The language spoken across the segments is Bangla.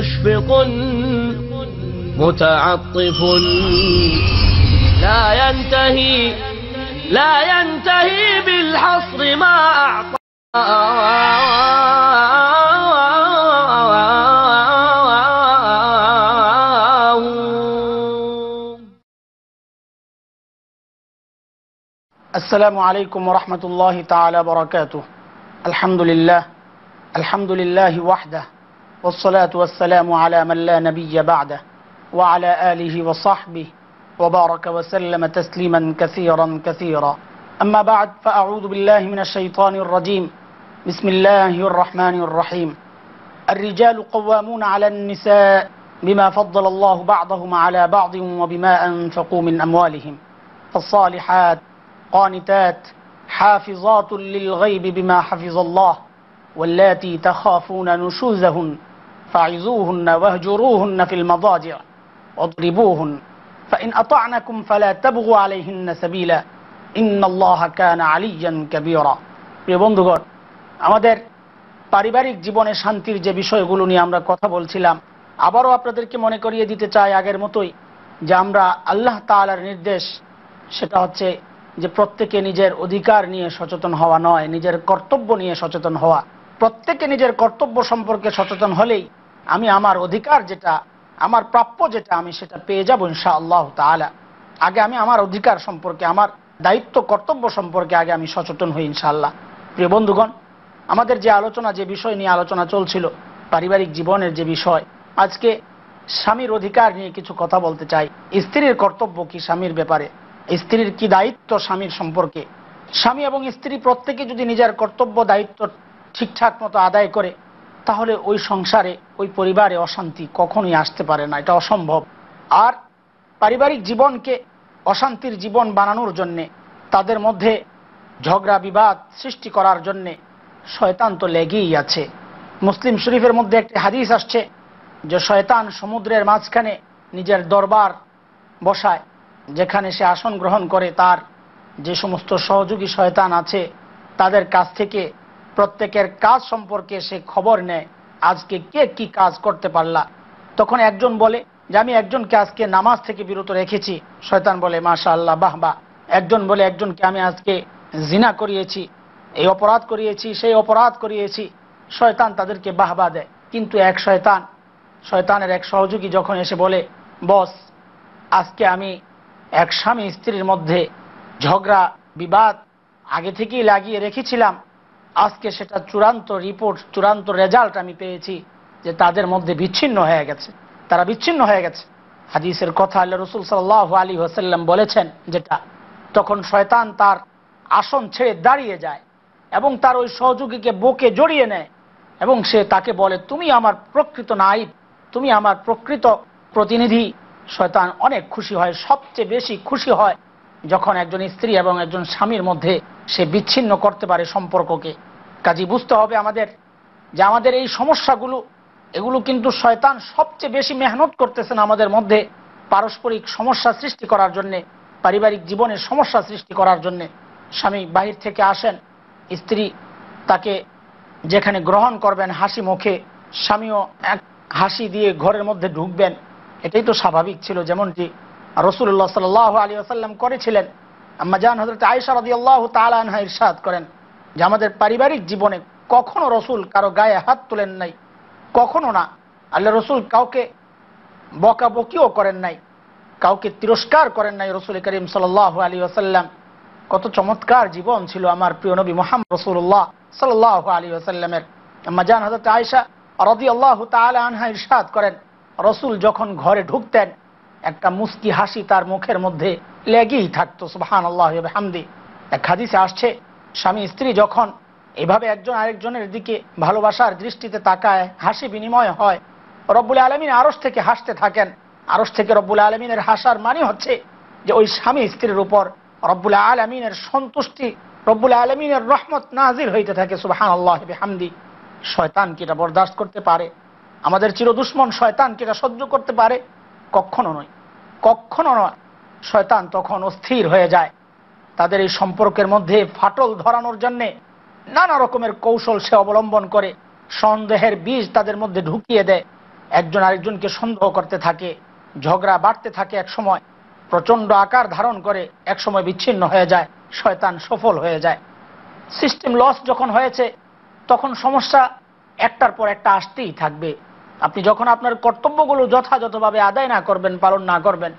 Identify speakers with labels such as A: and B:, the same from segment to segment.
A: مشفق متعطف لا ينتهي لا ينتهي بالحصر ما أعطى السلام عليكم ورحمة الله تعالى وبركاته الحمد لله الحمد لله وحده والصلاة والسلام على من لا نبي بعده وعلى آله وصحبه وبارك وسلم تسليما كثيرا كثيرا أما بعد فأعوذ بالله من الشيطان الرجيم بسم الله الرحمن الرحيم الرجال قوامون على النساء بما فضل الله بعضهم على بعض وبما أنفقوا من أموالهم فالصالحات قانتات حافظات للغيب بما حفظ الله واللاتي تخافون نشوزهن আমাদের পারিবারিক জীবনে শান্তির যে বিষয়গুলো নিয়ে আমরা কথা বলছিলাম আবারও আপনাদেরকে মনে করিয়ে দিতে চাই আগের মতোই যে আমরা আল্লাহ তালার নির্দেশ সেটা হচ্ছে যে প্রত্যেকে নিজের অধিকার নিয়ে সচেতন হওয়া নয় নিজের কর্তব্য নিয়ে সচেতন হওয়া প্রত্যেকে নিজের কর্তব্য সম্পর্কে সচেতন হলেই আমি আমার অধিকার যেটা আমার প্রাপ্য যেটা আমি সেটা পেয়ে যাবো ইনশা আল্লাহ তালা আগে আমি আমার অধিকার সম্পর্কে আমার দায়িত্ব কর্তব্য সম্পর্কে আগে আমি সচেতন হই ইনশাল্লাহ প্রিয় বন্ধুগণ আমাদের যে আলোচনা যে বিষয় নিয়ে আলোচনা চলছিল পারিবারিক জীবনের যে বিষয় আজকে স্বামীর অধিকার নিয়ে কিছু কথা বলতে চাই স্ত্রীর কর্তব্য কি স্বামীর ব্যাপারে স্ত্রীর কি দায়িত্ব স্বামীর সম্পর্কে স্বামী এবং স্ত্রী প্রত্যেকে যদি নিজের কর্তব্য দায়িত্ব ঠিকঠাক মতো আদায় করে তাহলে ওই সংসারে ওই পরিবারে অশান্তি কখনোই আসতে পারে না এটা অসম্ভব আর পারিবারিক জীবনকে অশান্তির জীবন বানানোর জন্যে তাদের মধ্যে ঝগড়া বিবাদ সৃষ্টি করার জন্যে শয়তান তো লেগেই আছে মুসলিম শরীফের মধ্যে একটি হাদিস আসছে যে শয়তান সমুদ্রের মাঝখানে নিজের দরবার বসায় যেখানে সে আসন গ্রহণ করে তার যে সমস্ত সহযোগী শয়তান আছে তাদের কাছ থেকে প্রত্যেকের কাজ সম্পর্কে সে খবর নেয় আজকে কে কি কাজ করতে পারলা তখন একজন বলে যে আমি একজনকে আজকে নামাজ থেকে বিরত রেখেছি শয়তান বলে মাশা আল্লাহ বাহ বাহ একজন বলে একজনকে আমি আজকে জিনা করিয়েছি এই অপরাধ করিয়েছি সেই অপরাধ করিয়েছি শয়তান তাদেরকে বাহবা দেয় কিন্তু এক শয়তান শয়তানের এক সহযোগী যখন এসে বলে বস আজকে আমি এক স্বামী স্ত্রীর মধ্যে ঝগড়া বিবাদ আগে থেকেই লাগিয়ে রেখেছিলাম আজকে সেটা চূড়ান্ত রিপোর্ট চূড়ান্ত রেজাল্ট আমি পেয়েছি যে তাদের মধ্যে বিচ্ছিন্ন হয়ে গেছে তারা বিচ্ছিন্ন হয়ে গেছে হাদিসের কথা আল্লাহ রসুল সাল্লাহ আলী হোসাল্লাম বলেছেন যেটা তখন শয়তান তার আসন ছেড়ে দাঁড়িয়ে যায় এবং তার ওই সহযোগীকে বোকে জড়িয়ে নেয় এবং সে তাকে বলে তুমি আমার প্রকৃত নাইব তুমি আমার প্রকৃত প্রতিনিধি শয়তান অনেক খুশি হয় সবচেয়ে বেশি খুশি হয় যখন একজন স্ত্রী এবং একজন স্বামীর মধ্যে সে বিচ্ছিন্ন করতে পারে সম্পর্ককে কাজী বুঝতে হবে আমাদের যে আমাদের এই সমস্যাগুলো এগুলো কিন্তু শয়তান সবচেয়ে বেশি মেহনত করতেছেন আমাদের মধ্যে পারস্পরিক সমস্যা সৃষ্টি করার জন্যে পারিবারিক জীবনে সমস্যা সৃষ্টি করার জন্যে স্বামী বাহির থেকে আসেন স্ত্রী তাকে যেখানে গ্রহণ করবেন হাসি মুখে স্বামীও এক হাসি দিয়ে ঘরের মধ্যে ঢুকবেন এটাই তো স্বাভাবিক ছিল যেমনটি রসুল্লাহ সাল আলী আসাল্লাম করেছিলেন আম্মা জান হজরত আয়সা রদি আল্লাহ তালানহা ইরশাদ করেন যে আমাদের পারিবারিক জীবনে কখনো রসুল কারো গায়ে হাত তোলেন নাই কখনো না আল্লাহ রসুল কাউকে বকাবকিও করেন নাই কাউকে তিরস্কার করেন নাই রসুল করিম সাল আলী আসাল্লাম কত চমৎকার জীবন ছিল আমার প্রিয় নবী মোহাম্মদ রসুল্লাহ সাল্লাহ আলী আসাল্লামের জান হজরত আয়সা রদি আল্লাহ তালা আনহা ইরশাদ করেন রসুল যখন ঘরে ঢুকতেন একটা মুস্কি হাসি তার মুখের মধ্যে লেগেই থাকতো সুবাহান আল্লাহ হামদি এক হাদিসে আসছে স্বামী স্ত্রী যখন এভাবে একজন আরেকজনের দিকে ভালোবাসার দৃষ্টিতে তাকায় হাসি বিনিময় হয় রব্বুল আলমিন আরস থেকে হাসতে থাকেন আরস থেকে রব্বুল আলমিনের হাসার মানে হচ্ছে যে ওই স্বামী স্ত্রীর উপর রব্বুল আলমিনের সন্তুষ্টি রব্বুল আলমিনের রহমত নাজির হইতে থাকে সুবাহান আল্লাহ হামদি শয়তান কিটা বরদাস্ত করতে পারে আমাদের দুশ্মন শয়তান কিটা সহ্য করতে পারে কখনো নয় কখনো নয় শয়তান তখন অস্থির হয়ে যায় তাদের এই সম্পর্কের মধ্যে ফাটল ধরানোর জন্যে নানা রকমের কৌশল সে অবলম্বন করে সন্দেহের বীজ তাদের মধ্যে ঢুকিয়ে দেয় একজন আরেকজনকে সন্দেহ করতে থাকে ঝগড়া বাড়তে থাকে এক সময় প্রচণ্ড আকার ধারণ করে এক সময় বিচ্ছিন্ন হয়ে যায় শয়তান সফল হয়ে যায় সিস্টেম লস যখন হয়েছে তখন সমস্যা একটার পর একটা আসতেই থাকবে আপনি যখন আপনার কর্তব্যগুলো যথাযথভাবে আদায় না করবেন পালন না করবেন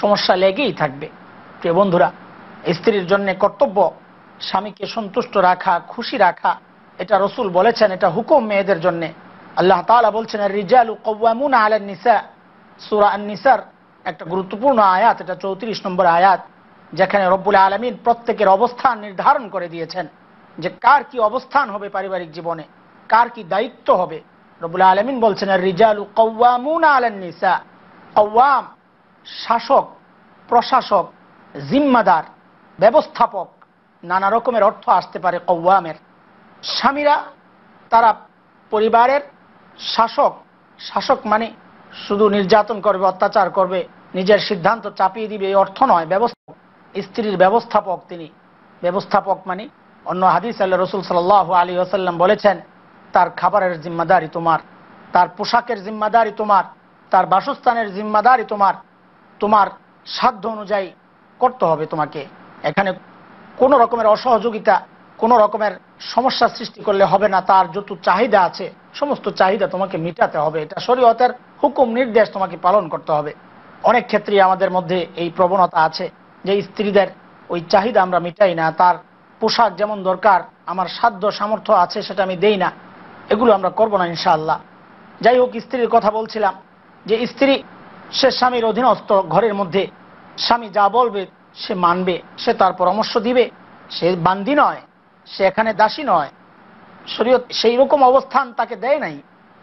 A: সমস্যা লেগেই থাকবে প্রিয় বন্ধুরা স্ত্রীর জন্য কর্তব্য স্বামীকে সন্তুষ্ট রাখা খুশি রাখা এটা রসুল বলেছেন এটা হুকুম মেয়েদের জন্য আল্লাহ তালা বলছেন রিজালু কৌয়ামুন আলেন নিসা সুরা নিসার একটা গুরুত্বপূর্ণ আয়াত এটা চৌত্রিশ নম্বর আয়াত যেখানে রব্বুল আলমিন প্রত্যেকের অবস্থান নির্ধারণ করে দিয়েছেন যে কার কি অবস্থান হবে পারিবারিক জীবনে কার কি দায়িত্ব হবে রবুল আলমিন বলছেন রিজালু কৌয়ামুন আলেন নিসা কৌয়াম শাসক প্রশাসক জিম্মাদার ব্যবস্থাপক নানা রকমের অর্থ আসতে পারে কৌয়ামের স্বামীরা তারা পরিবারের শাসক শাসক মানে শুধু নির্যাতন করবে অত্যাচার করবে নিজের সিদ্ধান্ত চাপিয়ে দিবে এই অর্থ নয় ব্যবস্থা স্ত্রীর ব্যবস্থাপক তিনি ব্যবস্থাপক মানে অন্য হাদিস আল্লাহ রসুল সাল আলী আসাল্লাম বলেছেন তার খাবারের জিম্মাদারি তোমার তার পোশাকের জিম্মাদারি তোমার তার বাসস্থানের জিম্মাদারি তোমার তোমার সাধ্য অনুযায়ী করতে হবে তোমাকে এখানে কোনো রকমের অসহযোগিতা কোনো রকমের সমস্যা সৃষ্টি করলে হবে না তার যত চাহিদা আছে সমস্ত চাহিদা তোমাকে মিটাতে হবে এটা শরীয়তের হুকুম নির্দেশ তোমাকে পালন করতে হবে অনেক ক্ষেত্রে আমাদের মধ্যে এই প্রবণতা আছে যে স্ত্রীদের ওই চাহিদা আমরা মিটাই না তার পোশাক যেমন দরকার আমার সাধ্য সামর্থ্য আছে সেটা আমি দেই না এগুলো আমরা করবো না ইনশাআল্লাহ যাই হোক স্ত্রীর কথা বলছিলাম যে স্ত্রী সে স্বামীর অধীনস্থ ঘরের মধ্যে স্বামী যা বলবে সে মানবে সে তার পরামর্শ দিবে সে বান্দি নয় সে এখানে দাসী নয় শরীয়ত সেই রকম অবস্থান তাকে দেয় নাই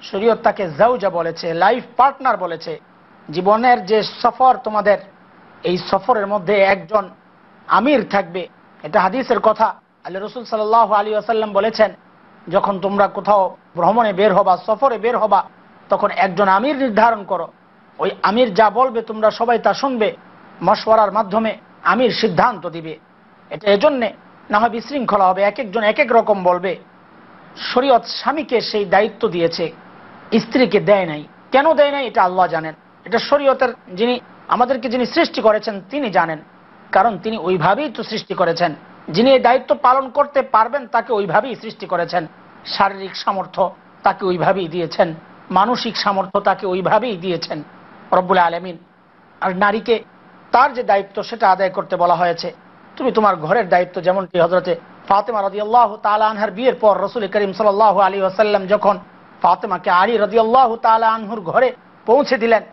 A: শরীয়ত তাকে জাউজা বলেছে লাইফ পার্টনার বলেছে জীবনের যে সফর তোমাদের এই সফরের মধ্যে একজন আমির থাকবে এটা হাদিসের কথা আল্লাহ রসুল সাল আলী আসাল্লাম বলেছেন যখন তোমরা কোথাও ভ্রমণে বের হবা সফরে বের হবা তখন একজন আমির নির্ধারণ করো ওই আমির যা বলবে তোমরা সবাই তা শুনবে মশওয়ারার মাধ্যমে আমির সিদ্ধান্ত দিবে এটা এজন্যে না হয় বিশৃঙ্খলা হবে এক একজন এক এক রকম বলবে শরীয়ত স্বামীকে সেই দায়িত্ব দিয়েছে স্ত্রীকে দেয় নাই কেন দেয় নাই এটা আল্লাহ জানেন এটা শরীয়তের যিনি আমাদেরকে যিনি সৃষ্টি করেছেন তিনি জানেন কারণ তিনি ওইভাবেই তো সৃষ্টি করেছেন যিনি এই দায়িত্ব পালন করতে পারবেন তাকে ওইভাবেই সৃষ্টি করেছেন শারীরিক সামর্থ্য তাকে ওইভাবেই দিয়েছেন মানসিক সামর্থ্য তাকে ওইভাবেই দিয়েছেন রব্বুল আলমিন আর নারীকে তার যে দায়িত্ব সেটা আদায় করতে বলা হয়েছে তুমি তোমার ঘরের দায়িত্ব যেমনটি হজরতে ফাতেমা রদি আল্লাহ আনহার বিয়ের পর রসুল করিম সাল আলী আসাল্লাম যখন ফাতেমাকে আলী রদি আল্লাহ আনহুর ঘরে পৌঁছে দিলেন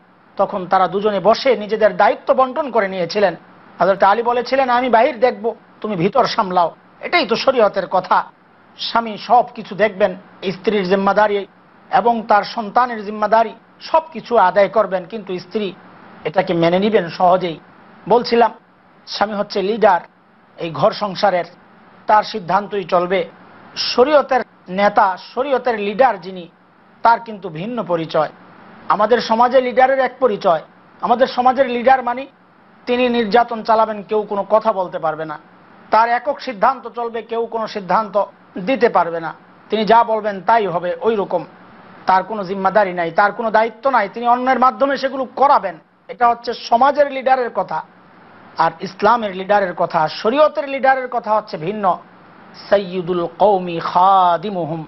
A: তখন তারা দুজনে বসে নিজেদের দায়িত্ব বন্টন করে নিয়েছিলেন হজরত আলী বলেছিলেন আমি বাহির দেখব তুমি ভিতর সামলাও এটাই তো শরীয়তের কথা স্বামী সব কিছু দেখবেন স্ত্রীর জিম্মাদারি এবং তার সন্তানের জিম্মাদারি সব কিছু আদায় করবেন কিন্তু স্ত্রী এটাকে মেনে নিবেন সহজেই বলছিলাম স্বামী হচ্ছে লিডার এই ঘর সংসারের তার সিদ্ধান্তই চলবে শরীয়তের নেতা শরীয়তের লিডার যিনি তার কিন্তু ভিন্ন পরিচয় আমাদের সমাজে লিডারের এক পরিচয় আমাদের সমাজের লিডার মানে তিনি নির্যাতন চালাবেন কেউ কোনো কথা বলতে পারবে না তার একক সিদ্ধান্ত চলবে কেউ কোনো সিদ্ধান্ত দিতে পারবে না তিনি যা বলবেন তাই হবে ওই রকম তার কোনো জিম্মাদারি নাই তার কোনো দায়িত্ব নাই তিনি অন্যের মাধ্যমে সেগুলো করাবেন এটা হচ্ছে সমাজের লিডারের কথা আর ইসলামের লিডারের কথা শরীয়তের লিডারের কথা হচ্ছে ভিন্ন সৈয়দুল কৌমি খাদিমুহুম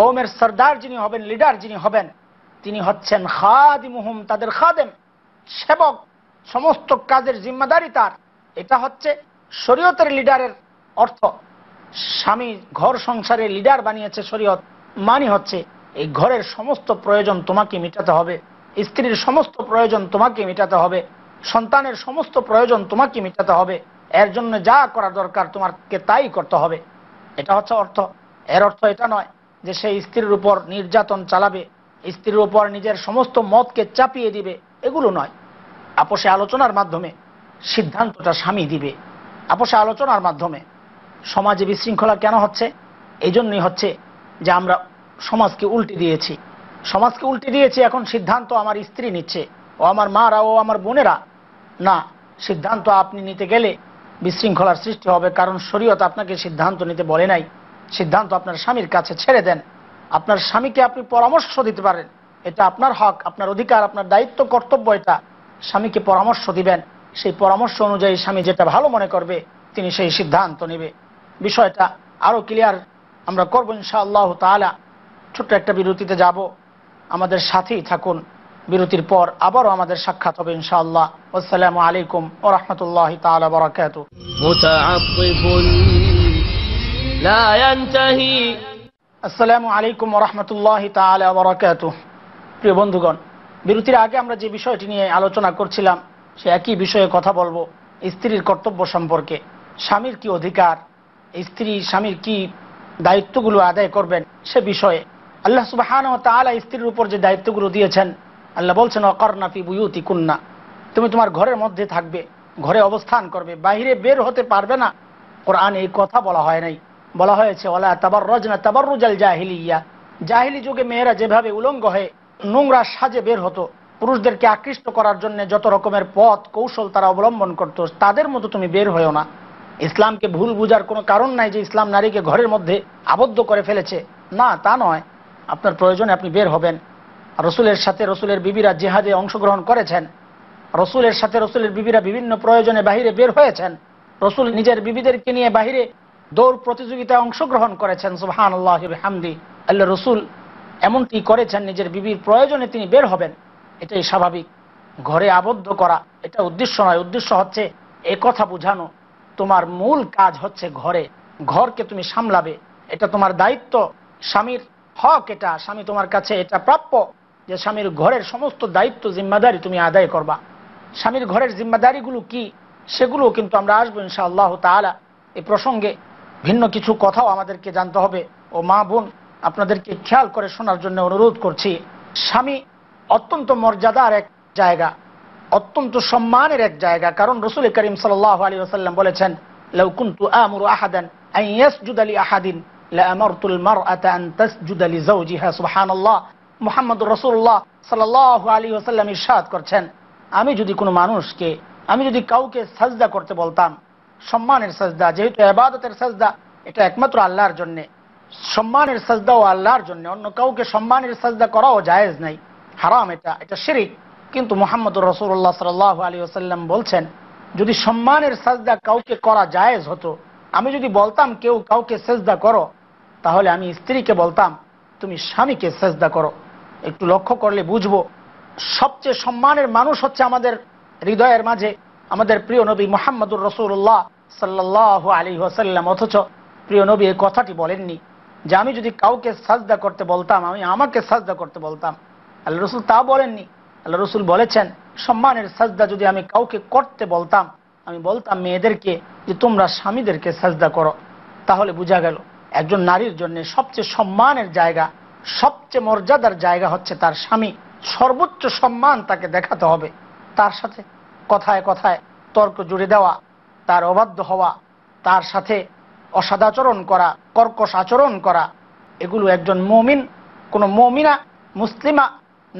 A: কৌমের সর্দার যিনি হবেন লিডার যিনি হবেন তিনি হচ্ছেন খাদিমুহুম তাদের খাদেম সেবক সমস্ত কাজের জিম্মাদারি তার এটা হচ্ছে শরীয়তের লিডারের অর্থ স্বামী ঘর সংসারে লিডার বানিয়েছে শরীয়ত মানি হচ্ছে এই ঘরের সমস্ত প্রয়োজন তোমাকে মিটাতে হবে স্ত্রীর সমস্ত প্রয়োজন তোমাকে মেটাতে হবে সন্তানের সমস্ত প্রয়োজন তোমাকে মিটাতে হবে এর জন্য যা করা দরকার তোমাকে তাই করতে হবে এটা হচ্ছে অর্থ এর অর্থ এটা নয় যে সেই স্ত্রীর উপর নির্যাতন চালাবে স্ত্রীর উপর নিজের সমস্ত মতকে চাপিয়ে দিবে এগুলো নয় আপোষে আলোচনার মাধ্যমে সিদ্ধান্তটা স্বামী দিবে আপোষে আলোচনার মাধ্যমে সমাজে বিশৃঙ্খলা কেন হচ্ছে এই জন্যই হচ্ছে যে আমরা সমাজকে উল্টে দিয়েছি সমাজকে উল্টে দিয়েছি এখন সিদ্ধান্ত আমার স্ত্রী নিচ্ছে ও আমার মারা ও আমার বোনেরা না সিদ্ধান্ত আপনি নিতে গেলে বিশৃঙ্খলার সৃষ্টি হবে কারণ শরীয়ত আপনাকে সিদ্ধান্ত নিতে বলে নাই সিদ্ধান্ত আপনার স্বামীর কাছে ছেড়ে দেন আপনার স্বামীকে আপনি পরামর্শ দিতে পারেন এটা আপনার হক আপনার অধিকার আপনার দায়িত্ব কর্তব্য এটা স্বামীকে পরামর্শ দিবেন সেই পরামর্শ অনুযায়ী স্বামী যেটা ভালো মনে করবে তিনি সেই সিদ্ধান্ত নেবে বিষয়টা আরও ক্লিয়ার আমরা করবো ইনশাআল্লাহ তালা ছোট্ট একটা বিরতিতে যাব আমাদের সাথেই থাকুন বিরতির পর আবারও আমাদের সাক্ষাৎ হবে ইনশাআল্লাহ আসসালামু আলাইকুম ও রহমতুল্লাহ তালা বরাকাত আসসালামু আলাইকুম রহমতুল্লাহ তালা বরাকাত প্রিয় বন্ধুগণ বিরতির আগে আমরা যে বিষয়টি নিয়ে আলোচনা করছিলাম সে একই বিষয়ে কথা বলবো স্ত্রীর কর্তব্য সম্পর্কে স্বামীর কি অধিকার স্ত্রী স্বামীর কি দায়িত্বগুলো আদায় করবেন সে বিষয়ে আল্লাহ সুবাহান তালা স্ত্রীর উপর যে দায়িত্বগুলো দিয়েছেন আল্লাহ বলছেন অকর্ণাফি বুয়ুতি কুন্না তুমি তোমার ঘরের মধ্যে থাকবে ঘরে অবস্থান করবে বাহিরে বের হতে পারবে না কোরআন এই কথা বলা হয় নাই বলা হয়েছে তাবার তাবার জাহিলি যুগে মেয়েরা যেভাবে উলঙ্গ হয়ে নোংরা সাজে বের হতো পুরুষদেরকে আকৃষ্ট করার জন্য যত রকমের পথ কৌশল তারা অবলম্বন করত তাদের মতো তুমি বের হয়েও না ইসলামকে ভুল বুঝার কোনো কারণ নাই যে ইসলাম নারীকে ঘরের মধ্যে আবদ্ধ করে ফেলেছে না তা নয় আপনার প্রয়োজনে আপনি বের হবেন রসুলের সাথে রসুলের বিবিরা জেহাদে অংশগ্রহণ করেছেন রসুলের সাথে রসুলের বিবিরা বিভিন্ন প্রয়োজনে বাহিরে বের হয়েছেন রসুল নিজের বিবিদেরকে নিয়ে বাহিরে দৌড় প্রতিযোগিতায় অংশগ্রহণ করেছেন সুহান আল্লাহ হামদি আল্লাহ রসুল এমনটি করেছেন নিজের বিবির প্রয়োজনে তিনি বের হবেন এটাই স্বাভাবিক ঘরে আবদ্ধ করা এটা উদ্দেশ্য নয় উদ্দেশ্য হচ্ছে এ কথা বুঝানো তোমার মূল কাজ হচ্ছে ঘরে ঘরকে তুমি সামলাবে এটা তোমার দায়িত্ব স্বামীর হক এটা স্বামী তোমার কাছে এটা প্রাপ্য যে স্বামীর ঘরের সমস্ত দায়িত্ব জিম্মাদারি তুমি আদায় করবা স্বামীর ঘরের জিম্মাদারিগুলো কি সেগুলো কিন্তু আমরা আসবো ইনশা আল্লাহ তালা এ প্রসঙ্গে ভিন্ন কিছু কথাও আমাদেরকে জানতে হবে ও মা বোন আপনাদেরকে খেয়াল করে শোনার জন্য অনুরোধ করছি স্বামী অত্যন্ত মর্যাদার এক জায়গা অত্যন্ত সম্মানের এক জায়গা কারণ রসুল করিম সাল আলী আসাল্লাম বলেছেন আহাদিন করছেন আমি যদি কোনো মানুষকে আমি যদি কাউকে সাজদা করতে বলতাম সম্মানের সাজদা যেহেতু আবাদতের সাজদা এটা একমাত্র আল্লাহর জন্য সম্মানের সাজদাও আল্লাহর জন্য অন্য কাউকে সম্মানের সাজদা করাও জায়েজ নাই হারাম এটা এটা শিরিক কিন্তু মোহাম্মদুর রসুল্লাহ সাল্লাহ আলী ওসাল্লাম বলছেন যদি সম্মানের সাজদা কাউকে করা জায়েজ হতো আমি যদি বলতাম কেউ কাউকে সেজদা করো তাহলে আমি স্ত্রীকে বলতাম তুমি স্বামীকে সেজদা করো একটু লক্ষ্য করলে বুঝবো সবচেয়ে সম্মানের মানুষ হচ্ছে আমাদের হৃদয়ের মাঝে আমাদের প্রিয় নবী মোহাম্মদুর রসুল্লাহ সাল্লাহ আলী ওসাল্লাম অথচ প্রিয় নবী এই কথাটি বলেননি যে আমি যদি কাউকে সাজদা করতে বলতাম আমি আমাকে সাজদা করতে বলতাম আল্লাহ রসুল তা বলেননি আল্লাহ রসুল বলেছেন সম্মানের সাজদা যদি আমি কাউকে করতে বলতাম আমি বলতাম মেয়েদেরকে যে তোমরা স্বামীদেরকে সাজদা করো তাহলে বোঝা গেল একজন নারীর জন্য সবচেয়ে সম্মানের জায়গা সবচেয়ে মর্যাদার জায়গা হচ্ছে তার স্বামী সর্বোচ্চ সম্মান তাকে দেখাতে হবে তার সাথে কথায় কথায় তর্ক জুড়ে দেওয়া তার অবাধ্য হওয়া তার সাথে অসাদাচরণ করা কর্কশ আচরণ করা এগুলো একজন মমিন কোনো মমিনা মুসলিমা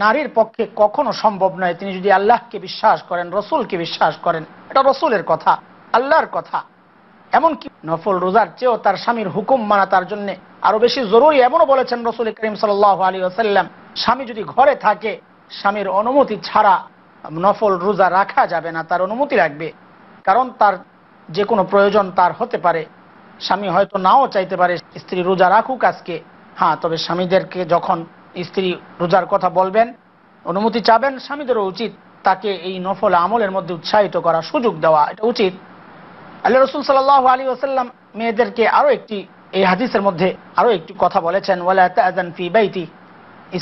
A: নারীর পক্ষে কখনো সম্ভব নয় তিনি যদি আল্লাহকে বিশ্বাস করেন রসুলকে বিশ্বাস করেন এটা রসুলের কথা আল্লাহর কথা এমনকি নফল রোজার চেয়েও তার স্বামীর হুকুম মানা তার জন্য আরো বেশি জরুরি এমনও বলেছেন রসুল করিম সাল আলী আসাল্লাম স্বামী যদি ঘরে থাকে স্বামীর অনুমতি ছাড়া নফল রোজা রাখা যাবে না তার অনুমতি লাগবে কারণ তার যে কোনো প্রয়োজন তার হতে পারে স্বামী হয়তো নাও চাইতে পারে স্ত্রী রোজা রাখুক আজকে হ্যাঁ তবে স্বামীদেরকে যখন স্ত্রী রোজার কথা বলবেন অনুমতি চাবেন স্বামীদেরও উচিত তাকে এই নফল আমলের মধ্যে উৎসাহিত করা সুযোগ দেওয়া এটা উচিত আল্লাহ রসুল সাল আলী ওসাল্লাম মেয়েদেরকে আরও একটি এই হাদিসের মধ্যে আরও একটি কথা বলেছেন ওয়ালায়াতান ফি বাইতি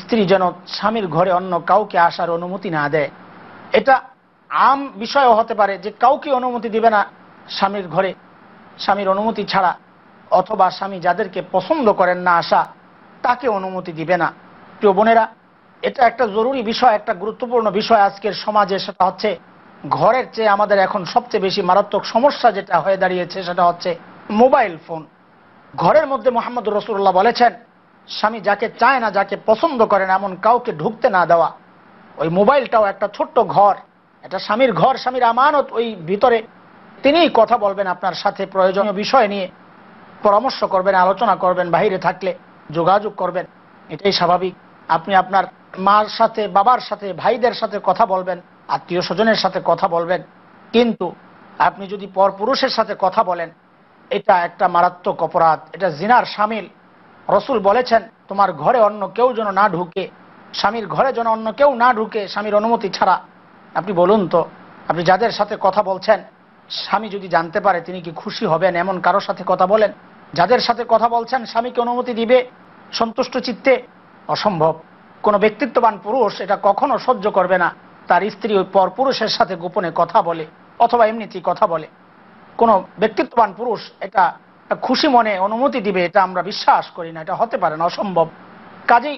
A: স্ত্রী যেন স্বামীর ঘরে অন্য কাউকে আসার অনুমতি না দেয় এটা আম বিষয়ও হতে পারে যে কাউকে অনুমতি দিবে না স্বামীর ঘরে স্বামীর অনুমতি ছাড়া অথবা স্বামী যাদেরকে পছন্দ করেন না আসা তাকে অনুমতি দিবে না প্রিয় বোনেরা এটা একটা জরুরি বিষয় একটা গুরুত্বপূর্ণ বিষয় আজকের সমাজে সেটা হচ্ছে ঘরের চেয়ে আমাদের এখন সবচেয়ে বেশি মারাত্মক সমস্যা যেটা হয়ে দাঁড়িয়েছে সেটা হচ্ছে মোবাইল ফোন ঘরের মধ্যে মোহাম্মদ রসুল্লাহ বলেছেন স্বামী যাকে চায় না যাকে পছন্দ করেন এমন কাউকে ঢুকতে না দেওয়া ওই মোবাইলটাও একটা ছোট্ট ঘর এটা স্বামীর ঘর স্বামীর আমানত ওই ভিতরে তিনিই কথা বলবেন আপনার সাথে প্রয়োজনীয় বিষয় নিয়ে পরামর্শ করবেন আলোচনা করবেন বাহিরে থাকলে যোগাযোগ করবেন এটাই স্বাভাবিক আপনি আপনার মার সাথে বাবার সাথে ভাইদের সাথে কথা বলবেন আত্মীয় স্বজনের সাথে কথা বলবেন কিন্তু আপনি যদি পরপুরুষের সাথে কথা বলেন এটা একটা মারাত্মক অপরাধ এটা জিনার সামিল রসুল বলেছেন তোমার ঘরে অন্য কেউ যেন না ঢুকে স্বামীর ঘরে যেন অন্য কেউ না ঢুকে স্বামীর অনুমতি ছাড়া আপনি বলুন তো আপনি যাদের সাথে কথা বলছেন স্বামী যদি জানতে পারে তিনি কি খুশি হবেন এমন কারোর সাথে কথা বলেন যাদের সাথে কথা বলছেন স্বামীকে অনুমতি দিবে সন্তুষ্ট চিত্তে অসম্ভব কোনো ব্যক্তিত্ববান পুরুষ এটা কখনো সহ্য করবে না তার স্ত্রী ওই পর পুরুষের সাথে গোপনে কথা বলে অথবা এমনিতেই কথা বলে কোনো ব্যক্তিত্ববান পুরুষ এটা খুশি মনে অনুমতি দিবে এটা আমরা বিশ্বাস করি না এটা হতে পারে না অসম্ভব কাজেই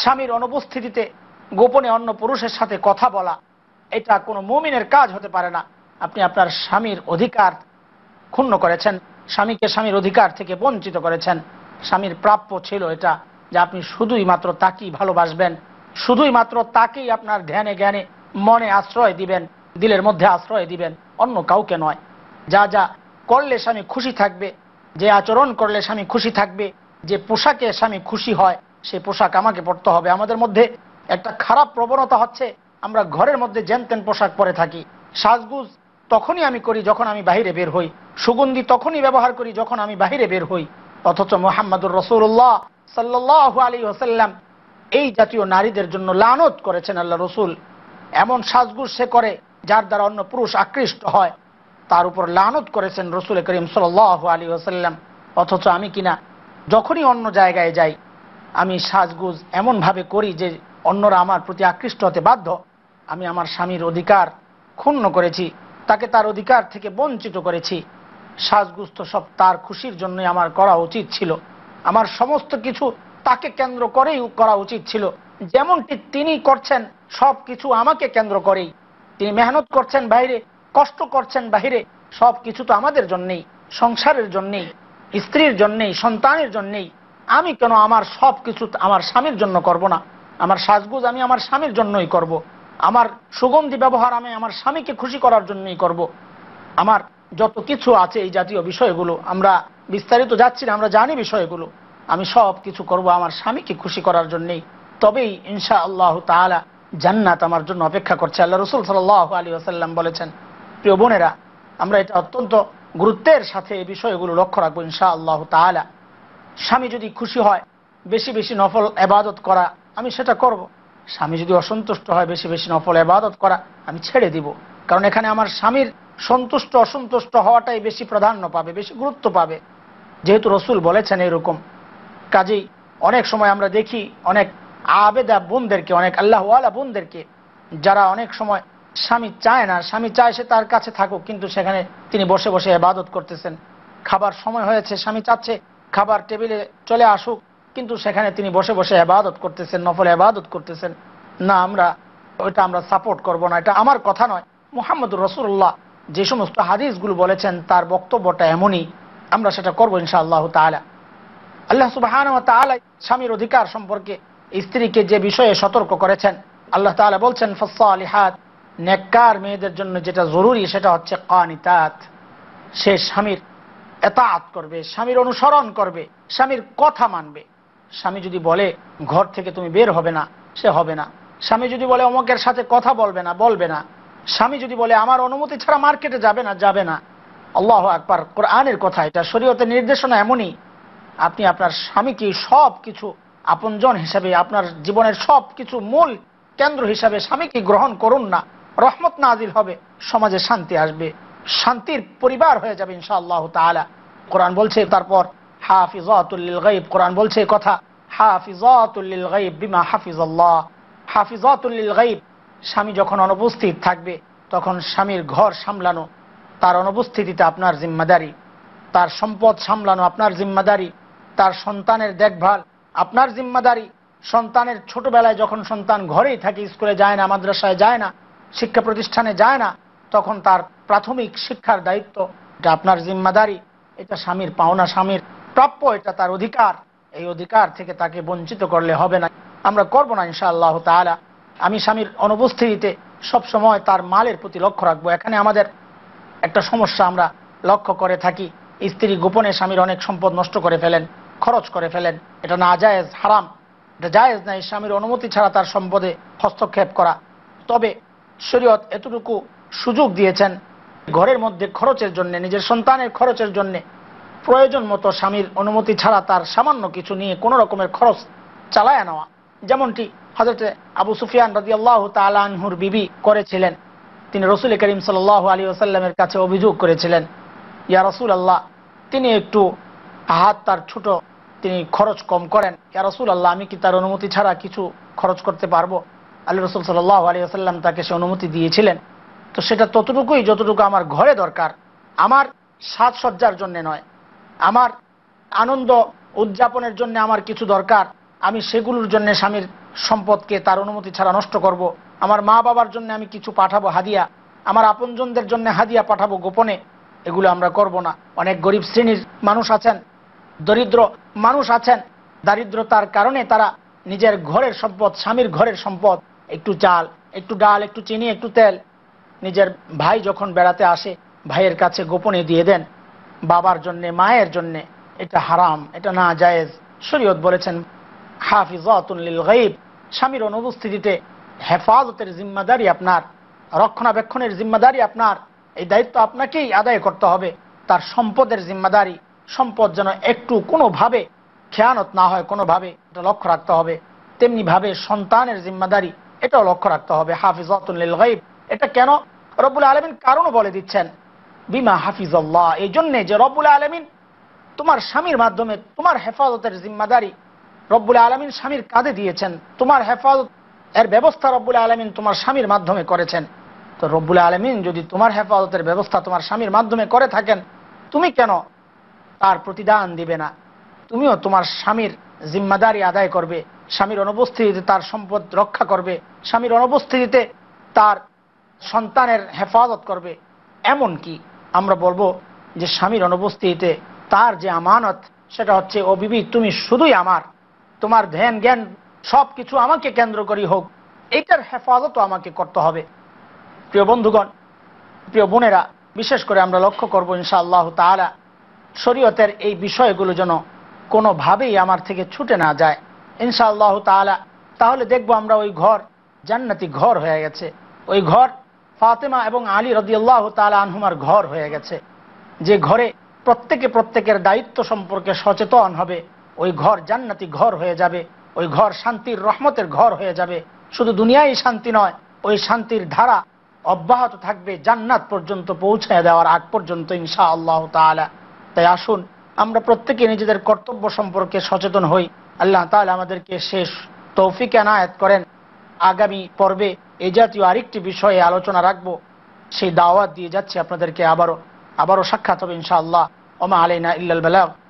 A: স্বামীর অনুপস্থিতিতে গোপনে অন্য পুরুষের সাথে কথা বলা এটা কোনো মুমিনের কাজ হতে পারে না আপনি আপনার স্বামীর অধিকার ক্ষুণ্ণ করেছেন স্বামীকে স্বামীর অধিকার থেকে বঞ্চিত করেছেন স্বামীর প্রাপ্য ছিল এটা যে আপনি শুধুই মাত্র তাকেই ভালোবাসবেন শুধুই মাত্র তাকেই আপনার ধ্যানে জ্ঞানে মনে আশ্রয় দিবেন দিলের মধ্যে আশ্রয় দিবেন অন্য কাউকে নয় যা যা করলে স্বামী খুশি থাকবে যে আচরণ করলে স্বামী খুশি থাকবে যে পোশাকে স্বামী খুশি হয় সে পোশাক আমাকে পড়তে হবে আমাদের মধ্যে একটা খারাপ প্রবণতা হচ্ছে আমরা ঘরের মধ্যে জেনতেন পোশাক পরে থাকি সাজগুজ তখনই আমি করি যখন আমি বাহিরে বের হই সুগন্ধি তখনই ব্যবহার করি যখন আমি বাহিরে বের হই অথচ মোহাম্মদুর রসুল্লাহ সাল্লাহ আলী ওসাল্লাম এই জাতীয় নারীদের জন্য লানত করেছেন আল্লাহ রসুল এমন সাজগুজ সে করে যার দ্বারা অন্য পুরুষ আকৃষ্ট হয় তার উপর লানত করেছেন রসুল করিম সাল্লাহ আলী ওসাল্লাম অথচ আমি কিনা যখনই অন্য জায়গায় যাই আমি সাজগুজ এমনভাবে করি যে অন্যরা আমার প্রতি আকৃষ্ট হতে বাধ্য আমি আমার স্বামীর অধিকার ক্ষুণ্ণ করেছি তাকে তার অধিকার থেকে বঞ্চিত করেছি সাজগুজ তো সব তার খুশির জন্যই আমার করা উচিত ছিল আমার সমস্ত কিছু তাকে কেন্দ্র করেই করা উচিত ছিল যেমনটি তিনি করছেন সব কিছু আমাকে কেন্দ্র করেই তিনি মেহনত করছেন বাইরে কষ্ট করছেন বাহিরে সব কিছু তো আমাদের জন্যেই সংসারের জন্যেই স্ত্রীর জন্যেই সন্তানের জন্যেই আমি কেন আমার সব কিছু আমার স্বামীর জন্য করব না আমার সাজগুজ আমি আমার স্বামীর জন্যই করব। আমার সুগন্ধি ব্যবহার আমি আমার স্বামীকে খুশি করার জন্যই করব। আমার যত কিছু আছে এই জাতীয় বিষয়গুলো আমরা বিস্তারিত যাচ্ছি না আমরা জানি বিষয়গুলো আমি সব কিছু করব আমার স্বামীকে খুশি করার জন্যেই তবেই ইনশা আল্লাহ তালা জান্নাত আমার জন্য অপেক্ষা করছে আল্লাহ রসুল সাল আলী আসাল্লাম বলেছেন প্রিয় বোনেরা আমরা এটা অত্যন্ত গুরুত্বের সাথে এই বিষয়গুলো লক্ষ্য রাখবো ইনশা আল্লাহ তালা স্বামী যদি খুশি হয় বেশি বেশি নফল এবাদত করা আমি সেটা করব। স্বামী যদি অসন্তুষ্ট হয় বেশি বেশি নফল এবাদত করা আমি ছেড়ে দিব কারণ এখানে আমার স্বামীর সন্তুষ্ট অসন্তুষ্ট হওয়াটাই বেশি প্রাধান্য পাবে বেশি গুরুত্ব পাবে যেহেতু রসুল বলেছেন এরকম কাজেই অনেক সময় আমরা দেখি অনেক আবেদা বোনদেরকে অনেক আল্লাহওয়ালা বোনদেরকে যারা অনেক সময় স্বামী চায় না স্বামী চায় সে তার কাছে থাকুক কিন্তু সেখানে তিনি বসে বসে এবাদত করতেছেন খাবার সময় হয়েছে স্বামী চাচ্ছে খাবার টেবিলে চলে আসুক কিন্তু সেখানে তিনি বসে বসে এবাদত করতেছেন নফল এবাদত করতেছেন না আমরা ওইটা আমরা সাপোর্ট করব না এটা আমার কথা নয় মোহাম্মদ রসুল্লাহ যে সমস্ত হাদিসগুলো বলেছেন তার বক্তব্যটা এমনই আমরা সেটা করবো ইনশাআল্লাহ তালা আল্লাহ সুবাহান স্বামীর অধিকার সম্পর্কে স্ত্রীকে যে বিষয়ে সতর্ক করেছেন আল্লাহ তালা বলছেন ফসা আলিহাদ নেককার মেয়েদের জন্য যেটা জরুরি সেটা হচ্ছে কানিতাত সে স্বামীর এতাত করবে স্বামীর অনুসরণ করবে স্বামীর কথা মানবে স্বামী যদি বলে ঘর থেকে তুমি বের হবে না সে হবে না স্বামী যদি বলে অমকের সাথে কথা বলবে না বলবে না স্বামী যদি বলে আমার অনুমতি ছাড়া মার্কেটে যাবে না যাবে না আল্লাহ একবার কোরআনের কথা এটা শরীয়তের নির্দেশনা এমনই আপনি আপনার স্বামীকে সব কিছু আপনজন হিসাবে আপনার জীবনের সব কিছু মূল কেন্দ্র হিসাবে স্বামীকে গ্রহণ করুন না রহমত নাজিল হবে সমাজে শান্তি আসবে শান্তির পরিবার হয়ে যাবে ইনশা আল্লাহ তালা কোরআন বলছে তারপর হাফিজাতুল্লিল গাইব কোরআন বলছে কথা হাফিজাতুল্লিল গাইব বিমা হাফিজাল্লাহ হাফিজাতুল্লিল গাইব স্বামী যখন অনুপস্থিত থাকবে তখন স্বামীর ঘর সামলানো তার অনুপস্থিতিতে আপনার জিম্মাদারি তার সম্পদ সামলানো আপনার জিম্মাদারি তার সন্তানের দেখভাল আপনার জিম্মাদারি সন্তানের ছোটবেলায় যখন সন্তান ঘরেই থাকে স্কুলে যায় না মাদ্রাসায় যায় না শিক্ষা প্রতিষ্ঠানে যায় না তখন তার প্রাথমিক শিক্ষার দায়িত্ব এটা আপনার জিম্মাদারি এটা স্বামীর পাওনা স্বামীর প্রাপ্য এটা তার অধিকার এই অধিকার থেকে তাকে বঞ্চিত করলে হবে না আমরা করবো না ইনশাআল্লাহ তালা আমি স্বামীর অনুপস্থিতিতে সবসময় তার মালের প্রতি লক্ষ্য রাখবো এখানে আমাদের একটা সমস্যা আমরা লক্ষ্য করে থাকি স্ত্রী গোপনে স্বামীর অনেক সম্পদ নষ্ট করে ফেলেন খরচ করে ফেলেন এটা না জায়েজ হারাম এটা জায়েজ নাই স্বামীর অনুমতি ছাড়া তার সম্পদে হস্তক্ষেপ করা তবে শরীয়ত এতটুকু সুযোগ দিয়েছেন ঘরের মধ্যে খরচের জন্য নিজের সন্তানের খরচের জন্য প্রয়োজন মতো স্বামীর অনুমতি ছাড়া তার সামান্য কিছু নিয়ে কোনো রকমের খরচ চালায় নেওয়া যেমনটি হজরতে আবু সুফিয়ান আল্লাহ তালানহুর বিবি করেছিলেন তিনি রসুল করিম সাল আলী আসাল্লামের কাছে অভিযোগ করেছিলেন ইয়া রসুল আল্লাহ তিনি একটু হাত তার ছোট তিনি খরচ কম করেন ইয়া রসুল আল্লাহ আমি কি তার অনুমতি ছাড়া কিছু খরচ করতে পারবো আলী রসুল সাল্লাহ আলী আসাল্লাম তাকে সে অনুমতি দিয়েছিলেন তো সেটা ততটুকুই যতটুকু আমার ঘরে দরকার আমার সাজসজ্জার জন্য নয় আমার আনন্দ উদযাপনের জন্য আমার কিছু দরকার আমি সেগুলোর জন্য স্বামীর সম্পদকে তার অনুমতি ছাড়া নষ্ট করব। আমার মা বাবার জন্য আমি কিছু পাঠাবো হাদিয়া আমার আপনজনদের জন্য হাদিয়া পাঠাবো গোপনে এগুলো আমরা করব না অনেক গরিব শ্রেণীর মানুষ আছেন দরিদ্র মানুষ আছেন দারিদ্রতার কারণে তারা নিজের ঘরের সম্পদ স্বামীর ঘরের সম্পদ একটু চাল একটু ডাল একটু চিনি একটু তেল নিজের ভাই যখন বেড়াতে আসে ভাইয়ের কাছে গোপনে দিয়ে দেন বাবার জন্যে মায়ের জন্যে এটা হারাম এটা না জায়েজ শরীয়ত বলেছেন স্বামীর অনুপস্থিতিতে হেফাজতের জিম্মাদারি আপনার রক্ষণাবেক্ষণের জিম্মাদারি আপনার এই দায়িত্ব আপনাকেই আদায় করতে হবে তার সম্পদের জিম্মাদারি সম্পদ যেন একটু কোনোভাবে খেয়ানত না হয় কোনোভাবে এটা লক্ষ্য রাখতে হবে তেমনিভাবে সন্তানের জিম্মাদারি এটাও লক্ষ্য রাখতে হবে হাফিজাতুল গাইব এটা কেন রব্বুল আলমিন কারণও বলে দিচ্ছেন বিমা হাফিজল্লাহ এই জন্যে যে রব্বুল আলমিন তোমার স্বামীর মাধ্যমে তোমার হেফাজতের জিম্মাদারি রব্বুল আলমিন স্বামীর কাঁধে দিয়েছেন তোমার হেফাজত এর ব্যবস্থা রব্বুল আলমিন তোমার স্বামীর মাধ্যমে করেছেন তো রব্বুল আলমিন যদি তোমার হেফাজতের ব্যবস্থা তোমার স্বামীর মাধ্যমে করে থাকেন তুমি কেন তার প্রতিদান দিবে না তুমিও তোমার স্বামীর জিম্মাদারি আদায় করবে স্বামীর অনুপস্থিতিতে তার সম্পদ রক্ষা করবে স্বামীর অনুপস্থিতিতে তার সন্তানের হেফাজত করবে এমন কি আমরা বলবো যে স্বামীর অনুপস্থিতিতে তার যে আমানত সেটা হচ্ছে ও বিবি তুমি শুধুই আমার তোমার ধ্যান জ্ঞান সব কিছু আমাকে কেন্দ্র করি হোক এটার হেফাজত আমাকে করতে হবে প্রিয় বন্ধুগণ প্রিয় বোনেরা বিশেষ করে আমরা লক্ষ্য করবো ইনশাআল্লাহ তালা শরীয়তের এই বিষয়গুলো যেন কোনোভাবেই আমার থেকে ছুটে না যায় ইনশাআল্লাহ তালা তাহলে দেখব আমরা ওই ঘর জান্নাতি ঘর হয়ে গেছে ওই ঘর ফাতেমা এবং আলী রদিয়াল্লাহ তালা আনহুমার ঘর হয়ে গেছে যে ঘরে প্রত্যেকে প্রত্যেকের দায়িত্ব সম্পর্কে সচেতন হবে ওই ঘর জান্নাতি ঘর হয়ে যাবে ওই ঘর শান্তির রহমতের ঘর হয়ে যাবে শুধু দুনিয়ায় শান্তি নয় ওই শান্তির ধারা অব্যাহত থাকবে জান্নাত পর্যন্ত পৌঁছায় দেওয়ার আগ পর্যন্ত ইনশা আল্লাহ তালা তাই আসুন আমরা প্রত্যেকে নিজেদের কর্তব্য সম্পর্কে সচেতন হই আল্লাহ তাহলে আমাদেরকে শেষ তৌফিক এনায়াত করেন আগামী পর্বে এ জাতীয় আরেকটি বিষয়ে আলোচনা রাখব সেই দাওয়াত দিয়ে যাচ্ছি আপনাদেরকে আবারও আবারও সাক্ষাৎ হবে ইনশাআল্লাহ ওমা আলাইনা ইল্লাল বালাগ